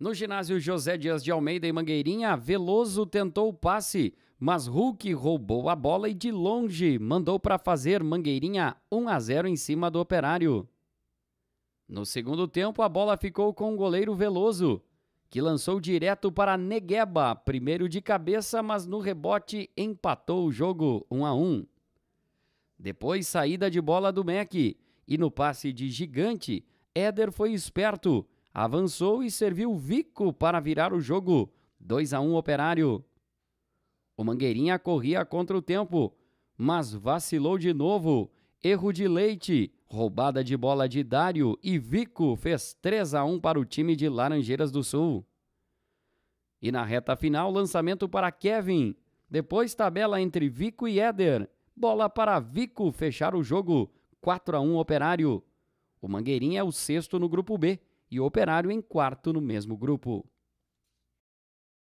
No ginásio José Dias de Almeida em Mangueirinha, Veloso tentou o passe, mas Hulk roubou a bola e de longe mandou para fazer Mangueirinha 1 a 0 em cima do Operário. No segundo tempo, a bola ficou com o goleiro Veloso, que lançou direto para Negueba, primeiro de cabeça, mas no rebote empatou o jogo 1 a 1. Depois, saída de bola do Mac e no passe de gigante, Éder foi esperto avançou e serviu Vico para virar o jogo. 2 a 1 Operário. O Mangueirinha corria contra o tempo, mas vacilou de novo. Erro de Leite, roubada de bola de Dário e Vico fez 3 a 1 para o time de Laranjeiras do Sul. E na reta final, lançamento para Kevin. Depois tabela entre Vico e Éder. Bola para Vico fechar o jogo. 4 a 1 Operário. O Mangueirinha é o sexto no grupo B e o Operário em quarto no mesmo grupo.